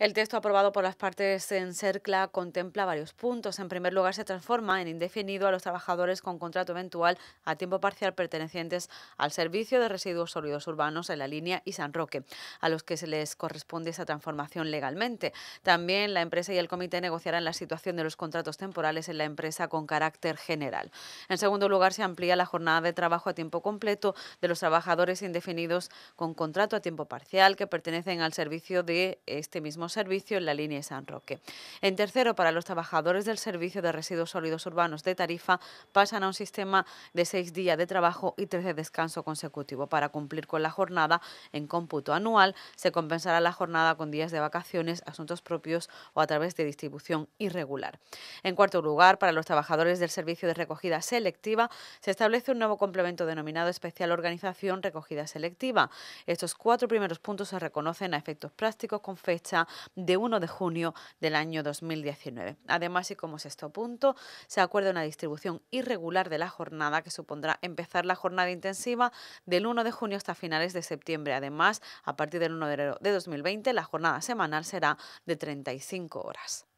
El texto aprobado por las partes en CERCLA contempla varios puntos. En primer lugar, se transforma en indefinido a los trabajadores con contrato eventual a tiempo parcial pertenecientes al Servicio de Residuos Sólidos Urbanos en la línea y San Roque, a los que se les corresponde esa transformación legalmente. También la empresa y el comité negociarán la situación de los contratos temporales en la empresa con carácter general. En segundo lugar, se amplía la jornada de trabajo a tiempo completo de los trabajadores indefinidos con contrato a tiempo parcial que pertenecen al servicio de este mismo servicio en la línea San Roque. En tercero, para los trabajadores del Servicio de Residuos Sólidos Urbanos de Tarifa, pasan a un sistema de seis días de trabajo y tres de descanso consecutivo. Para cumplir con la jornada en cómputo anual, se compensará la jornada con días de vacaciones, asuntos propios o a través de distribución irregular. En cuarto lugar, para los trabajadores del Servicio de Recogida Selectiva, se establece un nuevo complemento denominado Especial Organización Recogida Selectiva. Estos cuatro primeros puntos se reconocen a efectos prácticos con fecha de 1 de junio del año 2019. Además, y como sexto punto, se acuerda una distribución irregular de la jornada que supondrá empezar la jornada intensiva del 1 de junio hasta finales de septiembre. Además, a partir del 1 de enero de 2020, la jornada semanal será de 35 horas.